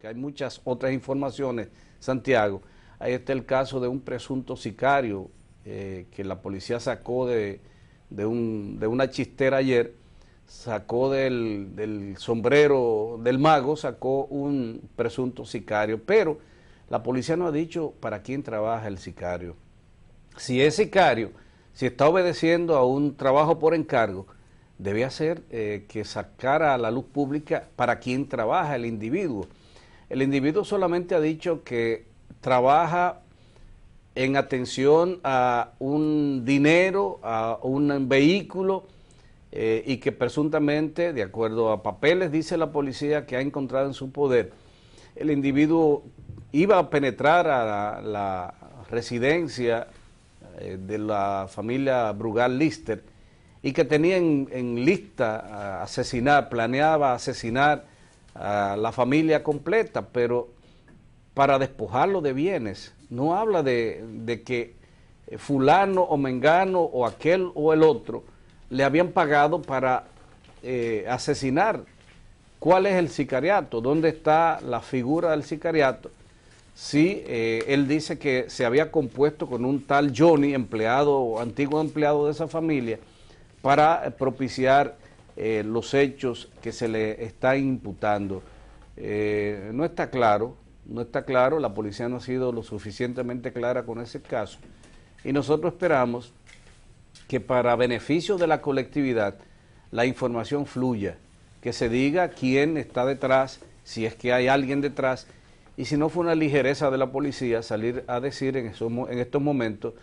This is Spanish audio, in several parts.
que hay muchas otras informaciones, Santiago. Ahí está el caso de un presunto sicario eh, que la policía sacó de, una chistera ayer, sacó del, sombrero del mago, sacó un presunto sicario, pero la policía no ha dicho para quién trabaja el sicario. Si es sicario, si está obedeciendo a un trabajo por encargo, debe hacer eh, que sacara a la luz pública para quién trabaja el individuo. El individuo solamente ha dicho que trabaja en atención a un dinero, a un vehículo, eh, y que presuntamente, de acuerdo a papeles, dice la policía que ha encontrado en su poder, el individuo iba a penetrar a la, residencia eh, de la familia Brugal Lister y que tenía en, lista asesinar, planeaba asesinar a la familia completa, pero para despojarlo de bienes. No habla de, que fulano o mengano o aquel o el otro le habían pagado para eh, asesinar. ¿Cuál es el sicariato? ¿Dónde está la figura del sicariato? Sí, eh, él dice que se había compuesto con un tal Johnny, empleado, antiguo empleado de esa familia, para propiciar eh, los hechos que se le está imputando. Eh, no está claro, no está claro, la policía no ha sido lo suficientemente clara con ese caso y nosotros esperamos que para beneficio de la colectividad la información fluya, que se diga quién está detrás, si es que hay alguien detrás, y si no fue una ligereza de la policía salir a decir en estos momentos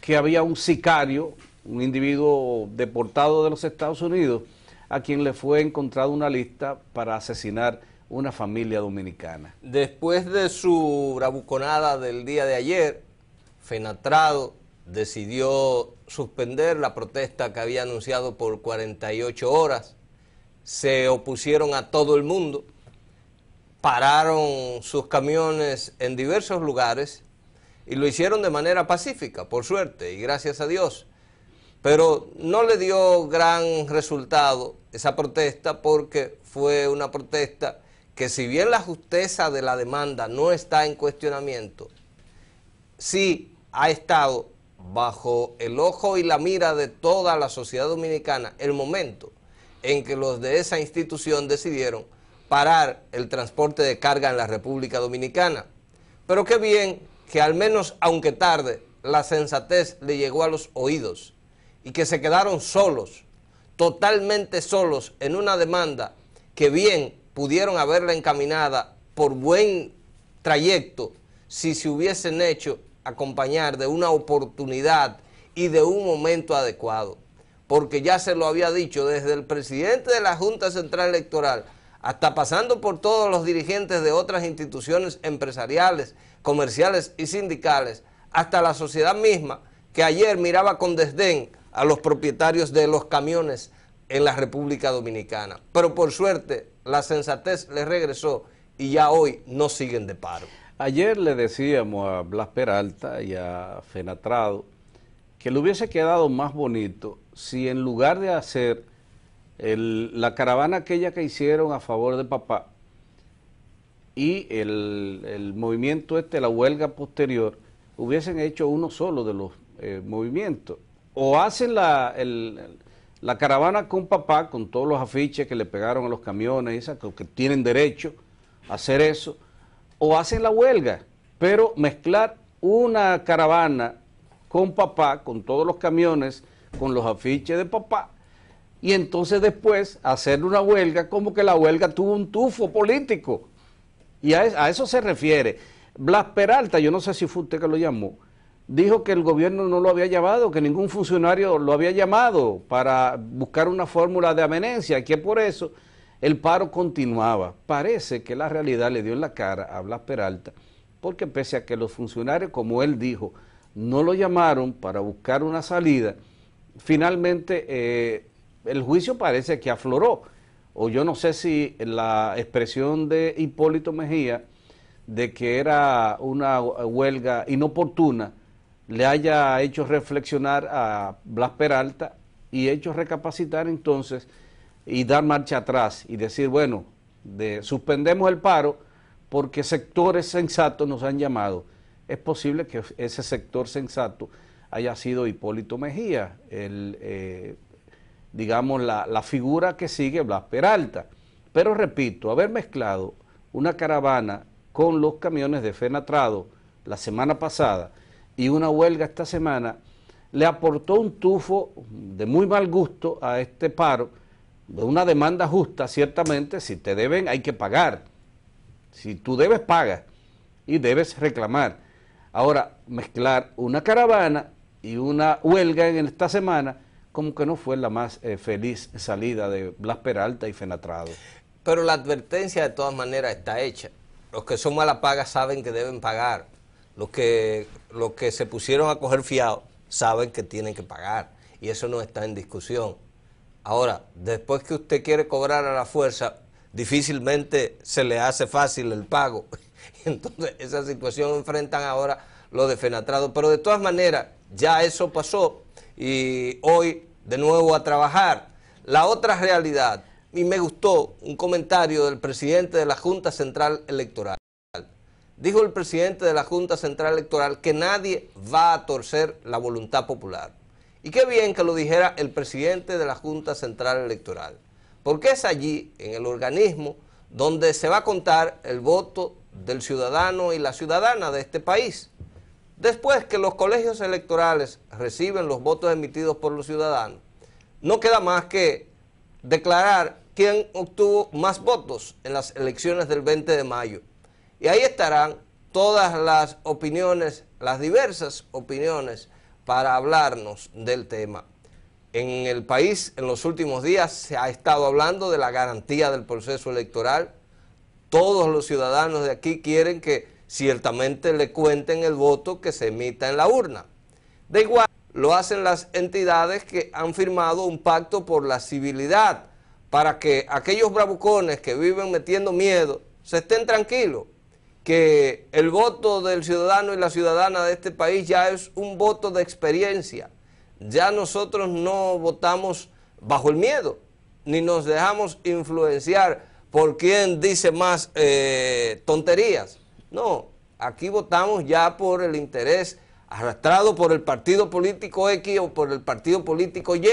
que había un sicario, un individuo deportado de los Estados Unidos, a quien le fue encontrado una lista para asesinar una familia dominicana. Después de su bravuconada del día de ayer, Fenatrado decidió suspender la protesta que había anunciado por 48 horas. Se opusieron a todo el mundo, pararon sus camiones en diversos lugares y lo hicieron de manera pacífica, por suerte, y gracias a Dios. Pero no le dio gran resultado esa protesta porque fue una protesta que si bien la justeza de la demanda no está en cuestionamiento, sí ha estado bajo el ojo y la mira de toda la sociedad dominicana el momento en que los de esa institución decidieron parar el transporte de carga en la República Dominicana. Pero qué bien que al menos, aunque tarde, la sensatez le llegó a los oídos y que se quedaron solos, totalmente solos en una demanda que bien pudieron haberla encaminada por buen trayecto si se hubiesen hecho acompañar de una oportunidad y de un momento adecuado. Porque ya se lo había dicho desde el presidente de la Junta Central Electoral hasta pasando por todos los dirigentes de otras instituciones empresariales, comerciales y sindicales, hasta la sociedad misma, que ayer miraba con desdén a los propietarios de los camiones en la República Dominicana. Pero por suerte, la sensatez les regresó y ya hoy no siguen de paro. Ayer le decíamos a Blas Peralta y a Fenatrado que le hubiese quedado más bonito si en lugar de hacer la caravana aquella que hicieron a favor de papá y el, movimiento este, la huelga posterior, hubiesen hecho uno solo de los eh, movimientos o hacen la, caravana con papá, con todos los afiches que le pegaron a los camiones, que tienen derecho a hacer eso, o hacen la huelga, pero mezclar una caravana con papá, con todos los camiones, con los afiches de papá, y entonces después hacer una huelga como que la huelga tuvo un tufo político. Y a, eso se refiere. Blas Peralta, yo no sé si fue usted que lo llamó, dijo que el gobierno no lo había llamado, que ningún funcionario lo había llamado para buscar una fórmula de y que por eso el paro continuaba. Parece que la realidad le dio en la cara a Blas Peralta, porque pese a que los funcionarios, como él dijo, no lo llamaron para buscar una salida, finalmente eh, el juicio parece que afloró. O yo no sé si la expresión de Hipólito Mejía de que era una huelga inoportuna, le haya hecho reflexionar a Blas Peralta y hecho recapacitar entonces y dar marcha atrás y decir, bueno, suspendemos el paro porque sectores sensatos nos han llamado. Es posible que ese sector sensato haya sido Hipólito Mejía, el, eh, digamos la, la figura que sigue Blas Peralta. Pero repito, haber mezclado una caravana con los camiones de Fenatrado la semana pasada, y una huelga esta semana, le aportó un tufo de muy mal gusto a este paro, de una demanda justa, ciertamente, si te deben hay que pagar, si tú debes pagar y debes reclamar. Ahora, mezclar una caravana y una huelga en esta semana, como que no fue la más eh, feliz salida de Blas Peralta y Fenatrado. Pero la advertencia de todas maneras está hecha. Los que son mala paga saben que deben pagar. Los que, que se pusieron a coger fiado saben que tienen que pagar y eso no está en discusión. Ahora, después que usted quiere cobrar a la fuerza, difícilmente se le hace fácil el pago. Entonces, esa situación enfrentan ahora los defenatrados. Pero de todas maneras, ya eso pasó y hoy de nuevo a trabajar. La otra realidad, y me gustó un comentario del presidente de la Junta Central Electoral. Dijo el presidente de la Junta Central Electoral que nadie va a torcer la voluntad popular. Y qué bien que lo dijera el presidente de la Junta Central Electoral, porque es allí, en el organismo, donde se va a contar el voto del ciudadano y la ciudadana de este país. Después que los colegios electorales reciben los votos emitidos por los ciudadanos, no queda más que declarar quién obtuvo más votos en las elecciones del 20 de mayo y ahí estarán todas las opiniones, las diversas opiniones para hablarnos del tema. En el país, en los últimos días, se ha estado hablando de la garantía del proceso electoral. Todos los ciudadanos de aquí quieren que ciertamente le cuenten el voto que se emita en la urna. De igual, lo hacen las entidades que han firmado un pacto por la civilidad, para que aquellos bravucones que viven metiendo miedo se estén tranquilos que el voto del ciudadano y la ciudadana de este país ya es un voto de experiencia. Ya nosotros no votamos bajo el miedo, ni nos dejamos influenciar por quien dice más eh, tonterías. No, aquí votamos ya por el interés arrastrado por el partido político X o por el partido político Y.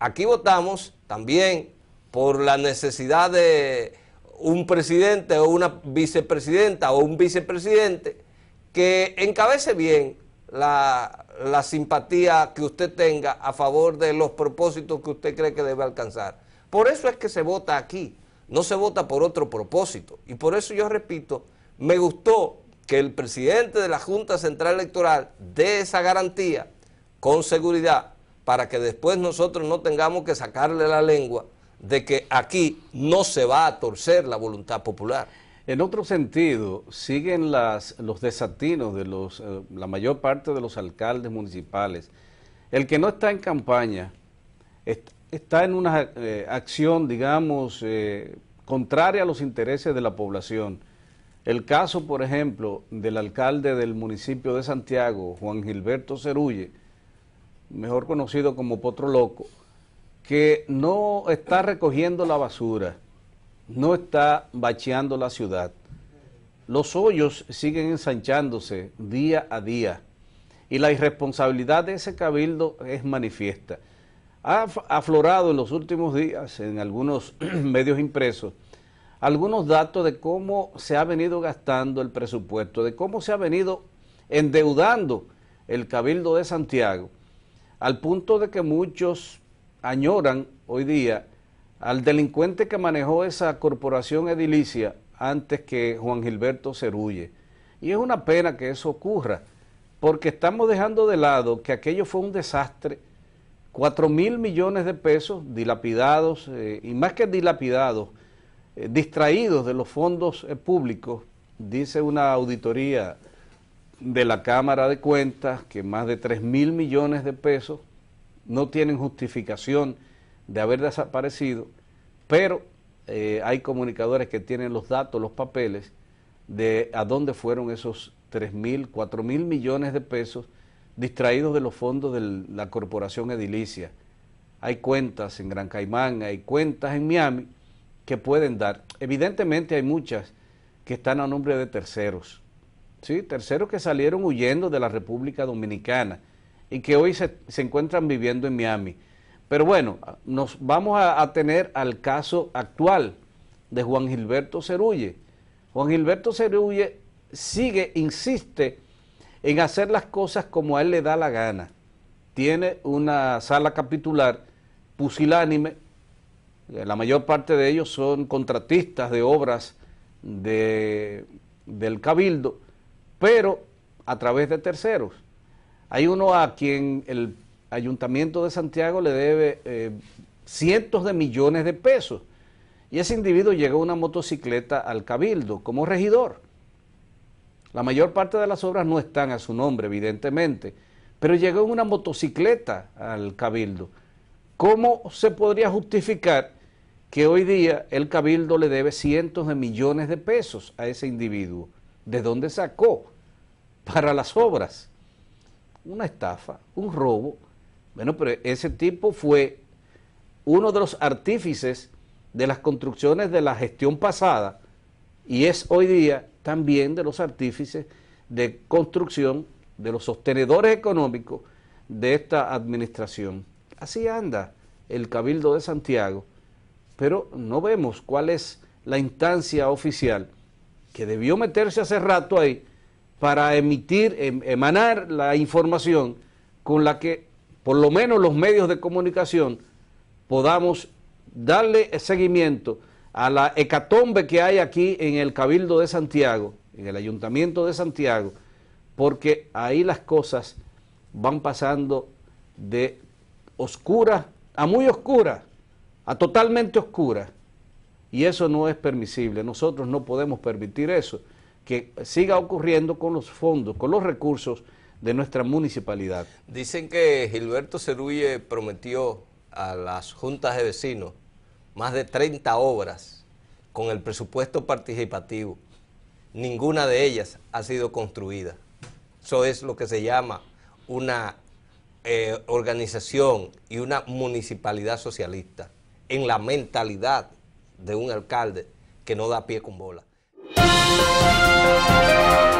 Aquí votamos también por la necesidad de un presidente o una vicepresidenta o un vicepresidente que encabece bien la, simpatía que usted tenga a favor de los propósitos que usted cree que debe alcanzar. Por eso es que se vota aquí, no se vota por otro propósito. Y por eso yo repito, me gustó que el presidente de la Junta Central Electoral dé esa garantía con seguridad para que después nosotros no tengamos que sacarle la lengua de que aquí no se va a torcer la voluntad popular. En otro sentido, siguen los desatinos de los, eh, la mayor parte de los alcaldes municipales. El que no está en campaña está en una eh, acción, digamos, eh, contraria a los intereses de la población. El caso, por ejemplo, del alcalde del municipio de Santiago, Juan Gilberto Cerulle, mejor conocido como Potro Loco, que no está recogiendo la basura, no está bacheando la ciudad. Los hoyos siguen ensanchándose día a día y la irresponsabilidad de ese cabildo es manifiesta. Ha aflorado en los últimos días en algunos medios impresos algunos datos de cómo se ha venido gastando el presupuesto, de cómo se ha venido endeudando el Cabildo de Santiago, al punto de que muchos añoran hoy día al delincuente que manejó esa corporación edilicia antes que Juan Gilberto Cerulle. Y es una pena que eso ocurra, porque estamos dejando de lado que aquello fue un desastre. 4 mil millones de pesos dilapidados, eh, y más que dilapidados, eh, distraídos de los fondos eh, públicos, dice una auditoría de la Cámara de Cuentas que más de 3 mil millones de pesos no tienen justificación de haber desaparecido, pero eh, hay comunicadores que tienen los datos, los papeles de a dónde fueron esos 3 mil, 4 mil millones de pesos distraídos de los fondos de la corporación edilicia. Hay cuentas en Gran Caimán, hay cuentas en Miami que pueden dar. Evidentemente hay muchas que están a nombre de terceros, ¿sí? terceros que salieron huyendo de la República Dominicana y que hoy se, encuentran viviendo en Miami. Pero bueno, nos vamos a, tener al caso actual de Juan Gilberto Cerulle. Juan Gilberto Cerulle sigue, insiste en hacer las cosas como a él le da la gana. Tiene una sala capitular pusilánime, la mayor parte de ellos son contratistas de obras del cabildo, pero a través de terceros. Hay uno a quien el Ayuntamiento de Santiago le debe eh, cientos de millones de pesos. Y ese individuo llegó una motocicleta al Cabildo como regidor. La mayor parte de las obras no están a su nombre, evidentemente, pero llegó en una motocicleta al Cabildo. ¿Cómo se podría justificar que hoy día el Cabildo le debe cientos de millones de pesos a ese individuo? ¿De dónde sacó para las obras? una estafa, un robo. Bueno, pero ese tipo fue uno de los artífices de las construcciones de la gestión pasada y es hoy día también de los artífices de construcción de los sostenedores económicos de esta administración. Así anda el Cabildo de Santiago, pero no vemos cuál es la instancia oficial que debió meterse hace rato ahí para emitir, em, emanar la información con la que por lo menos los medios de comunicación podamos darle seguimiento a la hecatombe que hay aquí en el Cabildo de Santiago, en el Ayuntamiento de Santiago, porque ahí las cosas van pasando de oscuras a muy oscuras, a totalmente oscuras, y eso no es permisible, nosotros no podemos permitir eso que siga ocurriendo con los fondos, con los recursos de nuestra municipalidad. Dicen que Gilberto Cerulle prometió a las juntas de vecinos más de 30 obras con el presupuesto participativo. Ninguna de ellas ha sido construida. Eso es lo que se llama una eh, organización y una municipalidad socialista en la mentalidad de un alcalde que no da pie con bola. Thank you.